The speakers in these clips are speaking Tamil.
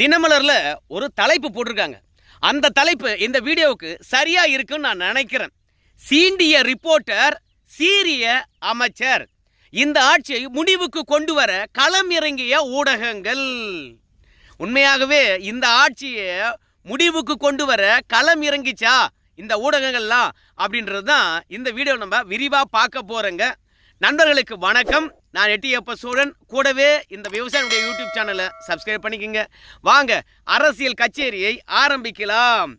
தினமலரில் ஒரு தலைப்பு போட்டிருக்காங்க அந்த தலைப்பு இந்த வீடியோவுக்கு சரியாக இருக்குன்னு நான் நினைக்கிறேன் சீண்டிய ரிப்போர்ட்டர் சீரிய அமைச்சர் இந்த ஆட்சியை முடிவுக்கு கொண்டு வர களம் இறங்கிய ஊடகங்கள் உண்மையாகவே இந்த ஆட்சியை முடிவுக்கு கொண்டு வர களம் இறங்கிச்சா இந்த ஊடகங்கள்லாம் அப்படின்றது தான் இந்த வீடியோ நம்ம விரிவாக பார்க்க போகிறோங்க நண்பர்களுக்கு வணக்கம் நான் எட்டி எப்ப சூழன் கூடவே இந்த விவசாயியுடைய யூடியூப் சேனலை சப்ஸ்கிரைப் பண்ணிக்கோங்க வாங்க அரசியல் கச்சேரியை ஆரம்பிக்கலாம்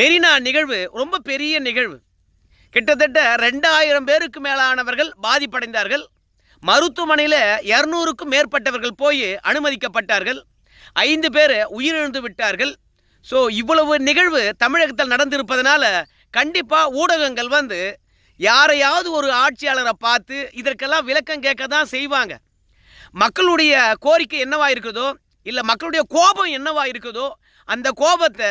மெரினா நிகழ்வு ரொம்ப பெரிய நிகழ்வு கிட்டத்தட்ட ரெண்டாயிரம் பேருக்கு மேலானவர்கள் பாதிப்படைந்தார்கள் மருத்துவமனையில் இரநூறுக்கும் மேற்பட்டவர்கள் போய் அனுமதிக்கப்பட்டார்கள் ஐந்து பேர் உயிரிழந்து விட்டார்கள் ஸோ இவ்வளவு நிகழ்வு தமிழகத்தில் நடந்திருப்பதனால கண்டிப்பாக ஊடகங்கள் வந்து யாரையாவது ஒரு ஆட்சியாளரை பார்த்து இதற்கெல்லாம் விளக்கம் கேட்க தான் செய்வாங்க மக்களுடைய கோரிக்கை என்னவா இருக்குதோ இல்லை மக்களுடைய கோபம் என்னவா இருக்குதோ அந்த கோபத்தை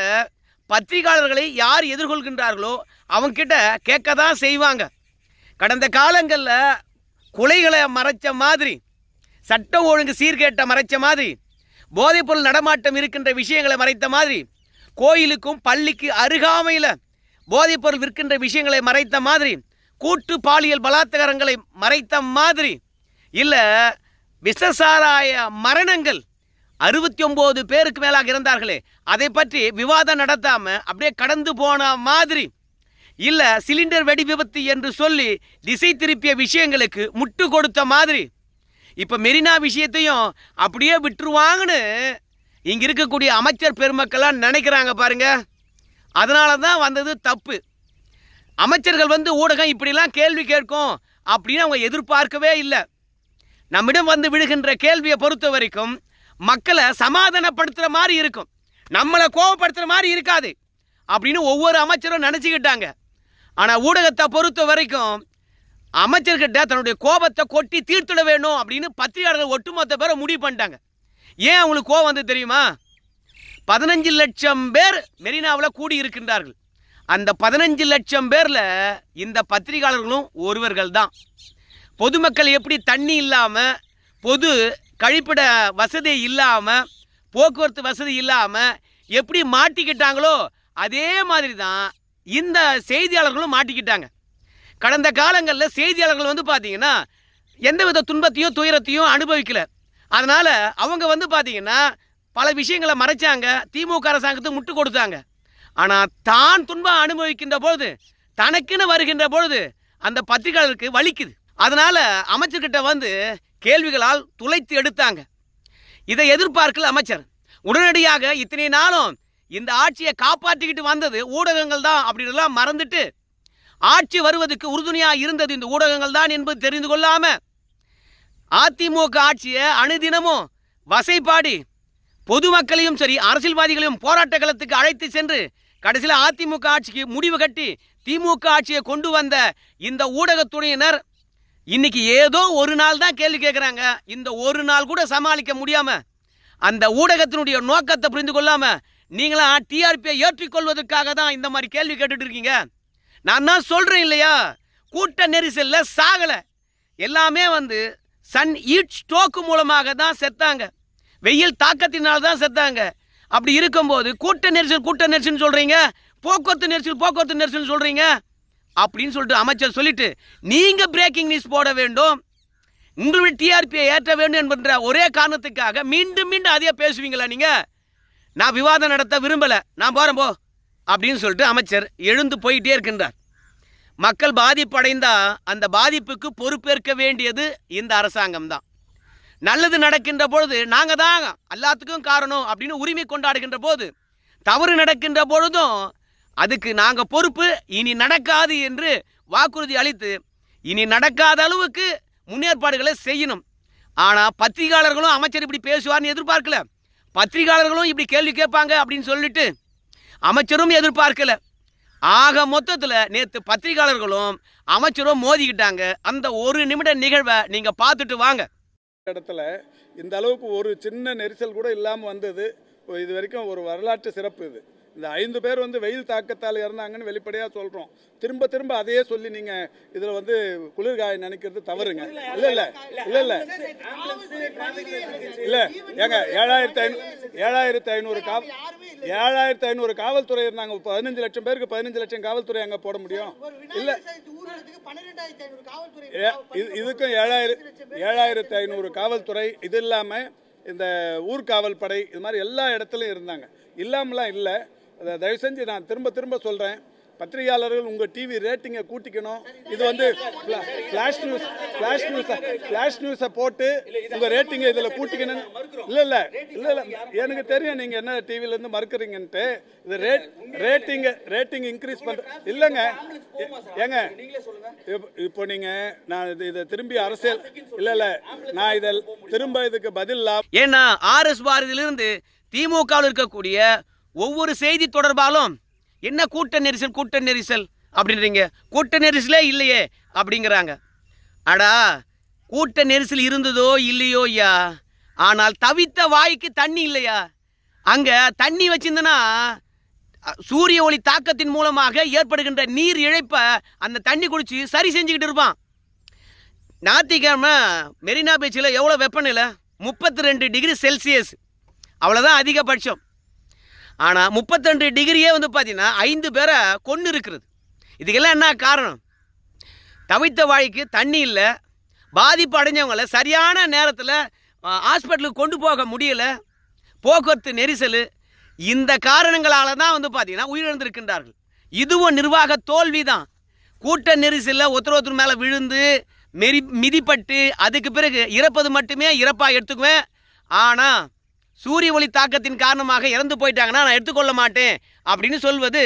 பத்திரிகையாளர்களை யார் எதிர்கொள்கின்றார்களோ அவங்கிட்ட கேட்க தான் செய்வாங்க கடந்த காலங்களில் கொலைகளை மறைச்ச மாதிரி சட்டம் ஒழுங்கு சீர்கேட்டை மறைச்ச மாதிரி போதைப்பொருள் நடமாட்டம் இருக்கின்ற விஷயங்களை மறைத்த மாதிரி கோயிலுக்கும் பள்ளிக்கு அருகாமையில் பொருள் விற்கின்ற விஷயங்களை மறைத்த மாதிரி கூட்டு பாலியல் பலாத்காரங்களை மறைத்த மாதிரி இல்லை விசசாராய மரணங்கள் அறுபத்தி ஒம்பது பேருக்கு மேலாக இருந்தார்களே அதை பற்றி விவாதம் நடத்தாமல் அப்படியே கடந்து போன மாதிரி இல்லை சிலிண்டர் வெடி விபத்து என்று சொல்லி திசை திருப்பிய விஷயங்களுக்கு முட்டு கொடுத்த மாதிரி இப்போ மெரினா விஷயத்தையும் அப்படியே விட்டுருவாங்கன்னு இங்கே இருக்கக்கூடிய அமைச்சர் பெருமக்கள்லாம் நினைக்கிறாங்க பாருங்க அதனால தான் வந்தது தப்பு அமைச்சர்கள் வந்து ஊடகம் இப்படிலாம் கேள்வி கேட்கும் அப்படின்னு அவங்க எதிர்பார்க்கவே இல்லை நம்மிடம் வந்து விடுகின்ற கேள்வியை பொறுத்த வரைக்கும் மக்களை சமாதானப்படுத்துகிற மாதிரி இருக்கும் நம்மளை கோபப்படுத்துகிற மாதிரி இருக்காது அப்படின்னு ஒவ்வொரு அமைச்சரும் நினச்சிக்கிட்டாங்க ஆனால் ஊடகத்தை பொறுத்த வரைக்கும் அமைச்சர்கிட்ட தன்னுடைய கோபத்தை கொட்டி தீர்த்துட வேணும் அப்படின்னு பத்திரிகையாளர்கள் ஒட்டுமொத்த பேரை முடிவு பண்ணிட்டாங்க ஏன் அவங்களுக்கு கோவம் வந்து தெரியுமா பதினஞ்சு லட்சம் பேர் மெரினாவில் கூடி இருக்கின்றார்கள் அந்த பதினஞ்சு லட்சம் பேரில் இந்த பத்திரிகையாளர்களும் ஒருவர்கள் தான் பொதுமக்கள் எப்படி தண்ணி இல்லாமல் பொது கழிப்பிட வசதி இல்லாமல் போக்குவரத்து வசதி இல்லாமல் எப்படி மாட்டிக்கிட்டாங்களோ அதே மாதிரி தான் இந்த செய்தியாளர்களும் மாட்டிக்கிட்டாங்க கடந்த காலங்களில் செய்தியாளர்கள் வந்து பார்த்தீங்கன்னா எந்த வித துன்பத்தையும் துயரத்தையும் அனுபவிக்கலை அதனால் அவங்க வந்து பார்த்தீங்கன்னா பல விஷயங்களை மறைச்சாங்க திமுக அரசாங்கத்துக்கு முட்டு கொடுத்தாங்க ஆனால் தான் துன்பம் அனுபவிக்கின்ற பொழுது தனக்குன்னு வருகின்ற பொழுது அந்த பத்திரிகையாளருக்கு வலிக்குது அதனால் அமைச்சர்கிட்ட வந்து கேள்விகளால் துளைத்து எடுத்தாங்க இதை எதிர்பார்க்கல அமைச்சர் உடனடியாக இத்தனை நாளும் இந்த ஆட்சியை காப்பாற்றிக்கிட்டு வந்தது ஊடகங்கள் தான் அப்படின்லாம் மறந்துட்டு ஆட்சி வருவதற்கு உறுதுணையாக இருந்தது இந்த ஊடகங்கள் தான் என்பது தெரிந்து கொள்ளாமல் அதிமுக ஆட்சியை அணுதினமும் வசைப்பாடி பொதுமக்களையும் சரி அரசியல்வாதிகளையும் போராட்ட களத்துக்கு அழைத்து சென்று கடைசியில் அதிமுக ஆட்சிக்கு முடிவு கட்டி திமுக ஆட்சியை கொண்டு வந்த இந்த ஊடகத்துறையினர் இன்னைக்கு ஏதோ ஒரு நாள் தான் கேள்வி கேட்குறாங்க இந்த ஒரு நாள் கூட சமாளிக்க முடியாம அந்த ஊடகத்தினுடைய நோக்கத்தை புரிந்து கொள்ளாம நீங்களா டிஆர்பியை ஏற்றிக்கொள்வதற்காக தான் இந்த மாதிரி கேள்வி கேட்டுட்டு இருக்கீங்க நான் தான் சொல்றேன் இல்லையா கூட்ட நெரிசலில் சாகலை எல்லாமே வந்து சன் ஹீட் ஸ்டோக்கு மூலமாக தான் செத்தாங்க வெயில் தாக்கத்தினால் தான் செத்தாங்க அப்படி இருக்கும்போது கூட்ட நெரிசல் கூட்ட நெரிசல் சொல்கிறீங்க போக்குவரத்து நெரிசல் போக்குவரத்து நெரிசல் சொல்கிறீங்க அப்படின்னு சொல்லிட்டு அமைச்சர் சொல்லிட்டு நீங்கள் பிரேக்கிங் நியூஸ் போட வேண்டும் உங்களுடைய டிஆர்பியை ஏற்ற வேண்டும் என்கின்ற ஒரே காரணத்துக்காக மீண்டும் மீண்டும் அதையே பேசுவீங்களா நீங்கள் நான் விவாதம் நடத்த விரும்பலை நான் போகிறேன் போ அப்படின்னு சொல்லிட்டு அமைச்சர் எழுந்து போயிட்டே இருக்கின்றார் மக்கள் பாதிப்படைந்தால் அந்த பாதிப்புக்கு பொறுப்பேற்க வேண்டியது இந்த அரசாங்கம் தான் நல்லது நடக்கின்ற பொழுது நாங்கள் தான் எல்லாத்துக்கும் காரணம் அப்படின்னு உரிமை கொண்டாடுகின்ற போது தவறு நடக்கின்ற பொழுதும் அதுக்கு நாங்கள் பொறுப்பு இனி நடக்காது என்று வாக்குறுதி அளித்து இனி நடக்காத அளவுக்கு முன்னேற்பாடுகளை செய்யணும் ஆனால் பத்திரிகையாளர்களும் அமைச்சர் இப்படி பேசுவார்னு எதிர்பார்க்கல பத்திரிகையாளர்களும் இப்படி கேள்வி கேட்பாங்க அப்படின்னு சொல்லிட்டு அமைச்சரும் எதிர்பார்க்கலை ஆக மொத்தத்தில் நேற்று பத்திரிகையாளர்களும் அமைச்சரும் மோதிக்கிட்டாங்க அந்த ஒரு நிமிட நிகழ்வை நீங்கள் பார்த்துட்டு வாங்க இடத்துல இந்த அளவுக்கு ஒரு சின்ன நெரிசல் கூட இல்லாமல் வந்தது இது வரைக்கும் ஒரு வரலாற்று சிறப்பு இது இந்த ஐந்து பேர் வந்து வெயில் தாக்கத்தால் இறந்தாங்கன்னு வெளிப்படையாக சொல்கிறோம் திரும்ப திரும்ப அதையே சொல்லி நீங்கள் இதில் வந்து குளிர்காய நினைக்கிறது தவறுங்க இல்லை இல்லை இல்லை இல்லை இல்லை ஏங்க ஏழாயிரத்தி ஐநூறு ஏழாயிரத்தி ஐநூறு காவல் ஏழாயிரத்தி ஐநூறு காவல்துறை இருந்தாங்க பதினஞ்சு லட்சம் பேருக்கு பதினஞ்சு லட்சம் காவல்துறை அங்கே போட முடியும் இல்லை இதுக்கும் ஏழாயிரம் ஏழாயிரத்தி ஐநூறு காவல்துறை இது இல்லாமல் இந்த ஊர்காவல் படை இது மாதிரி எல்லா இடத்துலையும் இருந்தாங்க இல்லாமலாம் இல்லை தயவு செஞ்சு நான் திரும்ப திரும்ப சொல்கிறேன் பத்திரிகையாளர்கள் உங்கள் டிவி ரேட்டிங்கை கூட்டிக்கணும் இது வந்து ஃப்ளாஷ் நியூஸ் ஃப்ளாஷ் நியூஸை ஃப்ளாஷ் நியூஸை போட்டு உங்கள் ரேட்டிங்கை இதில் கூட்டிக்கணும் இல்லை இல்லை இல்லை இல்லை எனக்கு தெரியும் நீங்கள் என்ன டிவிலேருந்து மறுக்கிறீங்கன்ட்டு இது ரேட் ரேட்டிங்கை ரேட்டிங் இன்க்ரீஸ் பண்ணுற இல்லைங்க ஏங்க இப்போ நீங்கள் நான் இது இதை திரும்பி அரசியல் இல்லை இல்லை நான் இதை திரும்ப இதுக்கு பதில் ஏன்னா ஆர்எஸ் பாரதியிலிருந்து திமுகவில் இருக்கக்கூடிய ஒவ்வொரு செய்தி தொடர்பாலும் என்ன கூட்ட நெரிசல் கூட்ட நெரிசல் அப்படின்றீங்க கூட்ட நெரிசலே இல்லையே அப்படிங்கிறாங்க அடா கூட்ட நெரிசல் இருந்ததோ இல்லையோ ஐயா ஆனால் தவித்த வாய்க்கு தண்ணி இல்லையா அங்கே தண்ணி வச்சிருந்தனா சூரிய ஒளி தாக்கத்தின் மூலமாக ஏற்படுகின்ற நீர் இழைப்பை அந்த தண்ணி குடித்து சரி செஞ்சுக்கிட்டு இருப்பான் ஞாத்திக்கிழம மெரினா பீச்சில் எவ்வளோ வெப்பநிலை முப்பத்தி ரெண்டு டிகிரி செல்சியஸ் அவ்வளோதான் அதிகபட்சம் ஆனால் முப்பத்தெண்டு டிகிரியே வந்து பார்த்தீங்கன்னா ஐந்து பேரை கொன்று இருக்கிறது இதுக்கெல்லாம் என்ன காரணம் தவித்த வாழ்க்கு தண்ணி இல்லை பாதிப்பு அடைஞ்சவங்களை சரியான நேரத்தில் ஹாஸ்பிட்டலுக்கு கொண்டு போக முடியலை போக்குவரத்து நெரிசல் இந்த காரணங்களால் தான் வந்து பார்த்திங்கன்னா உயிரிழந்திருக்கின்றார்கள் இதுவும் நிர்வாக தோல்வி தான் கூட்ட நெரிசலில் ஒருத்தர் ஒருத்தர் மேலே விழுந்து மெரி மிதிப்பட்டு அதுக்கு பிறகு இறப்பது மட்டுமே இறப்பாக எடுத்துக்குவேன் ஆனால் சூரிய ஒளி தாக்கத்தின் காரணமாக இறந்து போயிட்டாங்கன்னா நான் எடுத்துக்கொள்ள மாட்டேன் அப்படின்னு சொல்வது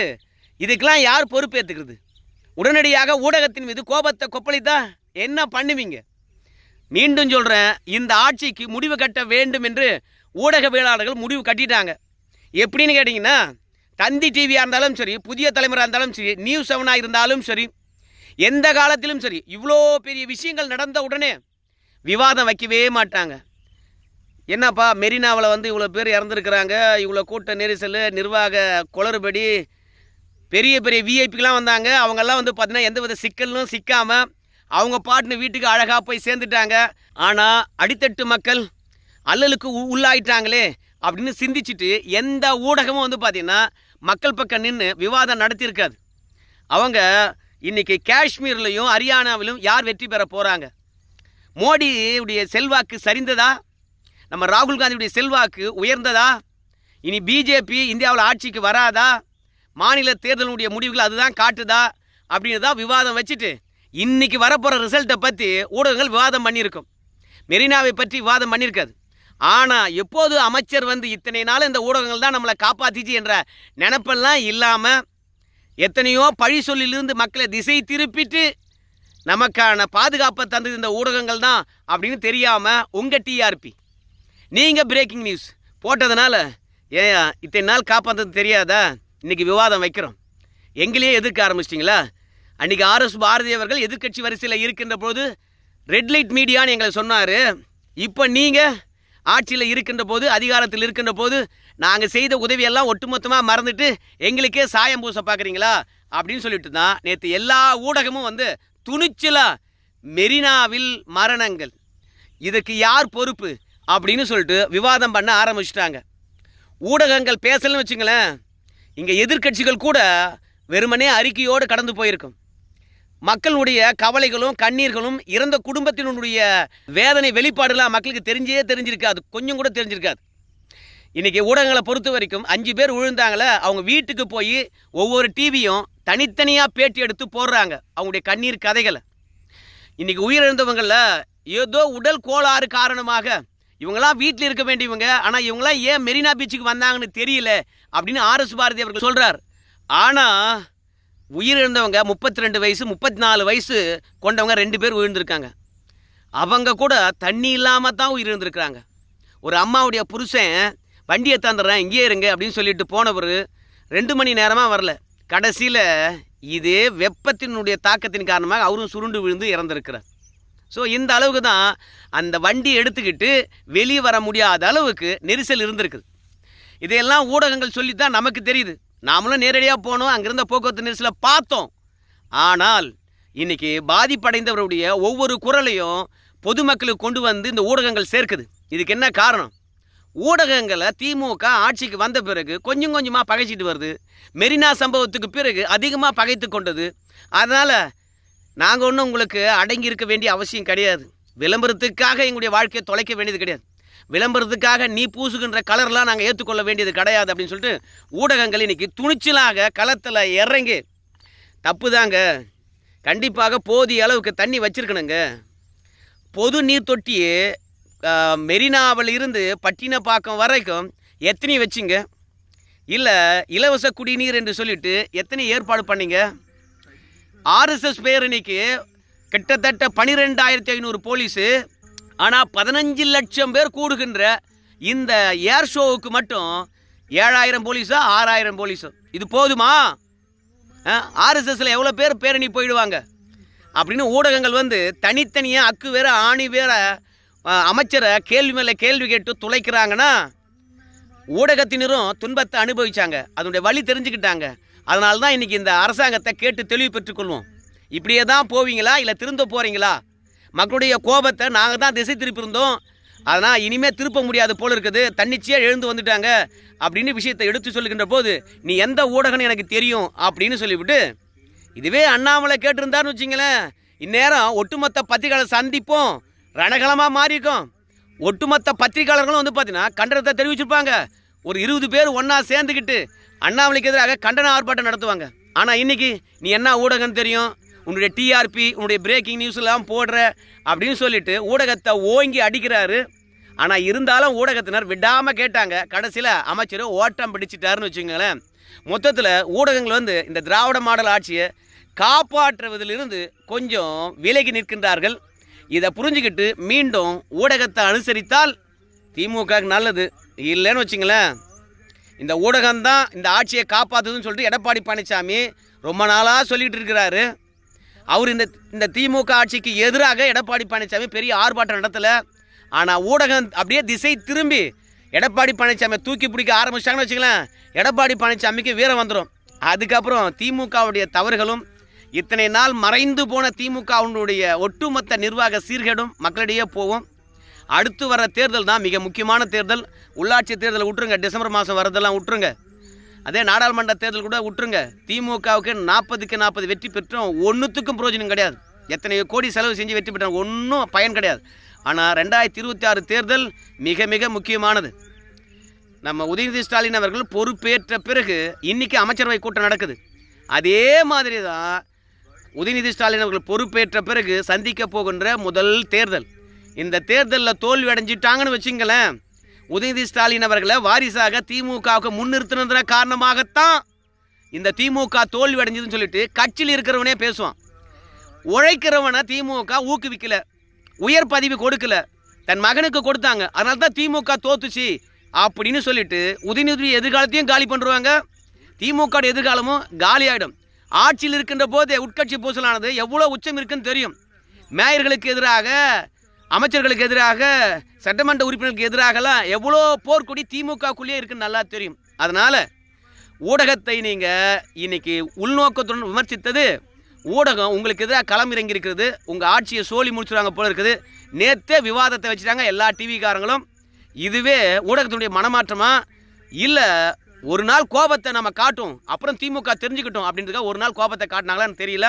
இதுக்கெல்லாம் யார் பொறுப்பேற்றுக்கிறது உடனடியாக ஊடகத்தின் மீது கோபத்தை கொப்பளித்தா என்ன பண்ணுவீங்க மீண்டும் சொல்கிறேன் இந்த ஆட்சிக்கு முடிவு கட்ட வேண்டும் என்று ஊடகவியலாளர்கள் முடிவு கட்டிட்டாங்க எப்படின்னு கேட்டிங்கன்னா தந்தி டிவியாக இருந்தாலும் சரி புதிய தலைமுறை இருந்தாலும் சரி நியூஸ் செவனாக இருந்தாலும் சரி எந்த காலத்திலும் சரி இவ்வளோ பெரிய விஷயங்கள் நடந்த உடனே விவாதம் வைக்கவே மாட்டாங்க என்னப்பா மெரினாவில் வந்து இவ்வளோ பேர் இறந்துருக்குறாங்க இவ்வளோ கூட்ட நெரிசல் நிர்வாக குளறுபடி பெரிய பெரிய விஐபிக்கெலாம் வந்தாங்க அவங்கெல்லாம் வந்து பார்த்திங்கன்னா எந்த வித சிக்கலும் சிக்காமல் அவங்க பாட்டுன்னு வீட்டுக்கு அழகாக போய் சேர்ந்துட்டாங்க ஆனால் அடித்தட்டு மக்கள் அல்லலுக்கு உள்ளாயிட்டாங்களே அப்படின்னு சிந்திச்சுட்டு எந்த ஊடகமும் வந்து பார்த்திங்கன்னா மக்கள் பக்கம் நின்று விவாதம் நடத்தியிருக்காது அவங்க இன்றைக்கி காஷ்மீர்லேயும் ஹரியானாவிலும் யார் வெற்றி பெற போகிறாங்க மோடியுடைய செல்வாக்கு சரிந்ததா நம்ம ராகுல் காந்தியுடைய செல்வாக்கு உயர்ந்ததா இனி பிஜேபி இந்தியாவில் ஆட்சிக்கு வராதா மாநில தேர்தலுடைய முடிவுகள் அதுதான் காட்டுதா அப்படின்னு தான் விவாதம் வச்சுட்டு இன்றைக்கி வரப்போகிற ரிசல்ட்டை பற்றி ஊடகங்கள் விவாதம் பண்ணியிருக்கும் மெரினாவை பற்றி விவாதம் பண்ணியிருக்காது ஆனால் எப்போது அமைச்சர் வந்து இத்தனை நாள் இந்த ஊடகங்கள் தான் நம்மளை காப்பாற்றிச்சு என்ற நினப்பெல்லாம் இல்லாமல் எத்தனையோ பழி சொல்லிலிருந்து மக்களை திசை திருப்பிட்டு நமக்கான பாதுகாப்பை தந்தது இந்த ஊடகங்கள் தான் அப்படின்னு தெரியாமல் உங்கள் டிஆர்பி நீங்கள் பிரேக்கிங் நியூஸ் போட்டதுனால ஏயா இத்தனை நாள் காப்பாற்றது தெரியாதா இன்றைக்கி விவாதம் வைக்கிறோம் எங்களையே எதிர்க்க ஆரம்பிச்சிட்டிங்களா அன்றைக்கி ஆர்எஸ் பாரதி அவர்கள் எதிர்கட்சி வரிசையில் இருக்கின்ற போது ரெட் லைட் மீடியான்னு எங்களை சொன்னார் இப்போ நீங்கள் ஆட்சியில் இருக்கின்ற போது அதிகாரத்தில் இருக்கின்ற போது நாங்கள் செய்த உதவியெல்லாம் ஒட்டுமொத்தமாக மறந்துட்டு எங்களுக்கே சாயம் பூசை பார்க்குறீங்களா அப்படின்னு சொல்லிட்டு தான் நேற்று எல்லா ஊடகமும் வந்து துணிச்சலாக மெரினாவில் மரணங்கள் இதற்கு யார் பொறுப்பு அப்படின்னு சொல்லிட்டு விவாதம் பண்ண ஆரம்பிச்சிட்டாங்க ஊடகங்கள் பேசலன்னு வச்சுங்களேன் இங்கே எதிர்கட்சிகள் கூட வெறுமனே அறிக்கையோடு கடந்து போயிருக்கும் மக்களுடைய கவலைகளும் கண்ணீர்களும் இறந்த குடும்பத்தினுடைய வேதனை வெளிப்பாடுலாம் மக்களுக்கு தெரிஞ்சே தெரிஞ்சிருக்காது கொஞ்சம் கூட தெரிஞ்சிருக்காது இன்றைக்கி ஊடகங்களை பொறுத்த வரைக்கும் அஞ்சு பேர் விழுந்தாங்களே அவங்க வீட்டுக்கு போய் ஒவ்வொரு டிவியும் தனித்தனியாக பேட்டி எடுத்து போடுறாங்க அவங்களுடைய கண்ணீர் கதைகளை இன்றைக்கி உயிரிழந்தவங்களில் ஏதோ உடல் கோளாறு காரணமாக இவங்களாம் வீட்டில் இருக்க வேண்டியவங்க ஆனால் இவங்களாம் ஏன் மெரினா பீச்சுக்கு வந்தாங்கன்னு தெரியல அப்படின்னு ஆர் எஸ் பாரதி அவர்கள் சொல்கிறார் ஆனால் உயிரிழந்தவங்க முப்பத்தி ரெண்டு வயசு முப்பத்தி நாலு வயசு கொண்டவங்க ரெண்டு பேர் உயிர்ந்திருக்காங்க அவங்க கூட தண்ணி இல்லாமல் தான் உயிரிழந்திருக்கிறாங்க ஒரு அம்மாவுடைய புருஷன் வண்டியை தந்துடுறேன் இங்கேயே இருங்க அப்படின்னு சொல்லிட்டு போனவர் ரெண்டு மணி நேரமாக வரல கடைசியில் இதே வெப்பத்தினுடைய தாக்கத்தின் காரணமாக அவரும் சுருண்டு விழுந்து இறந்திருக்கிறார் ஸோ இந்த அளவுக்கு தான் அந்த வண்டி எடுத்துக்கிட்டு வெளியே வர முடியாத அளவுக்கு நெரிசல் இருந்திருக்குது இதையெல்லாம் ஊடகங்கள் சொல்லி தான் நமக்கு தெரியுது நாமளும் நேரடியாக போனோம் அங்கிருந்த போக்குவரத்து நெரிசலை பார்த்தோம் ஆனால் இன்றைக்கி பாதிப்படைந்தவருடைய ஒவ்வொரு குரலையும் பொதுமக்களுக்கு கொண்டு வந்து இந்த ஊடகங்கள் சேர்க்குது இதுக்கு என்ன காரணம் ஊடகங்களை திமுக ஆட்சிக்கு வந்த பிறகு கொஞ்சம் கொஞ்சமாக பகைச்சிட்டு வருது மெரினா சம்பவத்துக்கு பிறகு அதிகமாக பகைத்து கொண்டது அதனால் நாங்கள் ஒன்றும் உங்களுக்கு அடங்கி இருக்க வேண்டிய அவசியம் கிடையாது விளம்பரத்துக்காக எங்களுடைய வாழ்க்கையை தொலைக்க வேண்டியது கிடையாது விளம்பரத்துக்காக நீ பூசுகின்ற கலர்லாம் நாங்கள் ஏற்றுக்கொள்ள வேண்டியது கிடையாது அப்படின்னு சொல்லிட்டு ஊடகங்கள் இன்றைக்கி துணிச்சலாக களத்தில் இறங்கி தப்பு தாங்க கண்டிப்பாக போதிய அளவுக்கு தண்ணி வச்சுருக்கணுங்க பொது நீர் தொட்டி மெரினாவில் இருந்து பட்டினப்பாக்கம் வரைக்கும் எத்தனை வச்சிங்க இல்லை இலவச குடிநீர் என்று சொல்லிட்டு எத்தனை ஏற்பாடு பண்ணிங்க ஆர்எஸ்எஸ் பேரணிக்கு கிட்டத்தட்ட பனிரெண்டாயிரத்தி ஐநூறு போலீஸு ஆனால் பதினஞ்சு லட்சம் பேர் கூடுகின்ற இந்த ஏர் ஷோவுக்கு மட்டும் ஏழாயிரம் போலீஸா ஆறாயிரம் போலீஸும் இது போதுமா ஆர்எஸ்எஸ்ல எவ்வளோ பேர் பேரணி போயிடுவாங்க அப்படின்னு ஊடகங்கள் வந்து தனித்தனியாக அக்கு வேற ஆணி வேற அமைச்சரை கேள்வி மேலே கேள்வி கேட்டு துளைக்கிறாங்கன்னா ஊடகத்தினரும் துன்பத்தை அனுபவிச்சாங்க அதனுடைய வழி தெரிஞ்சுக்கிட்டாங்க அதனால தான் இன்றைக்கி இந்த அரசாங்கத்தை கேட்டு தெளிவு பெற்றுக்கொள்வோம் இப்படியே தான் போவீங்களா இல்லை திரும்ப போகிறீங்களா மக்களுடைய கோபத்தை நாங்கள் தான் திசை திருப்பியிருந்தோம் அதனால் இனிமேல் திருப்ப முடியாது போல் இருக்குது தன்னிச்சையாக எழுந்து வந்துட்டாங்க அப்படின்னு விஷயத்தை எடுத்து சொல்லுகின்ற போது நீ எந்த ஊடகம்னு எனக்கு தெரியும் அப்படின்னு சொல்லிவிட்டு இதுவே அண்ணாமலை கேட்டிருந்தான்னு வச்சிங்களேன் இந்நேரம் ஒட்டுமொத்த பத்திரிகையாளர் சந்திப்போம் ரணகலமாக மாறியிருக்கோம் ஒட்டுமொத்த பத்திரிகையாளர்களும் வந்து பார்த்தீங்கன்னா கண்டனத்தை தெரிவிச்சிருப்பாங்க ஒரு இருபது பேர் ஒன்றா சேர்ந்துக்கிட்டு அண்ணாமலைக்கு எதிராக கண்டன ஆர்ப்பாட்டம் நடத்துவாங்க ஆனால் இன்னைக்கு நீ என்ன ஊடகம் தெரியும் உன்னுடைய டிஆர்பி உன்னுடைய பிரேக்கிங் நியூஸ் எல்லாம் போடுற அப்படின்னு சொல்லிட்டு ஊடகத்தை ஓங்கி அடிக்கிறாரு ஆனால் இருந்தாலும் ஊடகத்தினர் விடாமல் கேட்டாங்க கடைசியில் அமைச்சர் ஓட்டம் பிடிச்சிட்டாருன்னு வச்சுக்கோங்களேன் மொத்தத்தில் ஊடகங்கள் வந்து இந்த திராவிட மாடல் ஆட்சியை காப்பாற்றுவதிலிருந்து கொஞ்சம் விலகி நிற்கின்றார்கள் இதை புரிஞ்சுக்கிட்டு மீண்டும் ஊடகத்தை அனுசரித்தால் திமுக நல்லது இல்லைன்னு வச்சுங்களேன் இந்த ஊடகம்தான் இந்த ஆட்சியை காப்பாற்றுதுன்னு சொல்லிட்டு எடப்பாடி பழனிசாமி ரொம்ப நாளாக சொல்லிகிட்டு இருக்கிறாரு அவர் இந்த இந்த திமுக ஆட்சிக்கு எதிராக எடப்பாடி பழனிசாமி பெரிய ஆர்ப்பாட்டம் நடத்தலை ஆனால் ஊடகம் அப்படியே திசை திரும்பி எடப்பாடி பழனிசாமியை தூக்கி பிடிக்க ஆரம்பிச்சாங்கன்னு வச்சுக்கலாம் எடப்பாடி பழனிசாமிக்கு வீரம் வந்துடும் அதுக்கப்புறம் திமுகவுடைய தவறுகளும் இத்தனை நாள் மறைந்து போன திமுகவுடைய ஒட்டுமொத்த நிர்வாக சீர்கேடும் மக்களிடையே போகும் அடுத்து வர தேர்தல் தான் மிக முக்கியமான தேர்தல் உள்ளாட்சி தேர்தல் விட்டுருங்க டிசம்பர் மாதம் வரதெல்லாம் விட்டுருங்க அதே நாடாளுமன்ற தேர்தல் கூட விட்டுருங்க திமுகவுக்கு நாற்பதுக்கு நாற்பது வெற்றி பெற்றோம் ஒன்றுத்துக்கும் பிரயோஜனம் கிடையாது எத்தனை கோடி செலவு செஞ்சு வெற்றி பெற்றாங்க ஒன்றும் பயன் கிடையாது ஆனால் ரெண்டாயிரத்தி இருபத்தி ஆறு தேர்தல் மிக மிக முக்கியமானது நம்ம உதயநிதி ஸ்டாலின் அவர்கள் பொறுப்பேற்ற பிறகு இன்றைக்கி அமைச்சரவை கூட்டம் நடக்குது அதே மாதிரி தான் உதயநிதி ஸ்டாலின் அவர்கள் பொறுப்பேற்ற பிறகு சந்திக்க போகின்ற முதல் தேர்தல் இந்த தேர்தலில் தோல்வி அடைஞ்சிட்டாங்கன்னு வச்சுங்களேன் உதயநிதி ஸ்டாலின் அவர்களை வாரிசாக திமுகவுக்கு முன்னிறுத்தினதுன காரணமாகத்தான் இந்த திமுக தோல்வி அடைஞ்சதுன்னு சொல்லிட்டு கட்சியில் இருக்கிறவனே பேசுவான் உழைக்கிறவனை திமுக ஊக்குவிக்கல உயர் பதவி கொடுக்கல தன் மகனுக்கு கொடுத்தாங்க அதனால தான் திமுக தோத்துச்சு அப்படின்னு சொல்லிட்டு உதயநிதி எதிர்காலத்தையும் காலி பண்ணுவாங்க திமுக எதிர்காலமும் காலியாயிடும் ஆட்சியில் இருக்கின்ற போதே உட்கட்சி பூசலானது எவ்வளோ உச்சம் இருக்குன்னு தெரியும் மேயர்களுக்கு எதிராக அமைச்சர்களுக்கு எதிராக சட்டமன்ற உறுப்பினர்களுக்கு எதிராகலாம் எவ்வளோ போர்க்கொடி திமுகக்குள்ளேயே இருக்குன்னு நல்லா தெரியும் அதனால் ஊடகத்தை நீங்கள் இன்னைக்கு உள்நோக்கத்துடன் விமர்சித்தது ஊடகம் உங்களுக்கு எதிராக களம் இறங்கி இருக்கிறது உங்கள் ஆட்சியை சோழி முடிச்சுருவாங்க போல இருக்குது நேற்றே விவாதத்தை வச்சுட்டாங்க எல்லா டிவிக்காரங்களும் இதுவே ஊடகத்தினுடைய மனமாற்றமா இல்லை ஒரு நாள் கோபத்தை நம்ம காட்டும் அப்புறம் திமுக தெரிஞ்சுக்கிட்டோம் அப்படின்றதுக்காக ஒரு நாள் கோபத்தை காட்டினாங்களான்னு தெரியல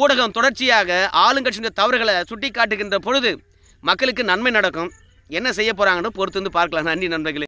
ஊடகம் தொடர்ச்சியாக ஆளுங்கட்சியினுடைய தவறுகளை சுட்டி காட்டுகின்ற பொழுது மக்களுக்கு நன்மை நடக்கும் என்ன செய்ய போகிறாங்கன்னு பொறுத்து வந்து பார்க்கலாம் நன்றி நண்பர்களே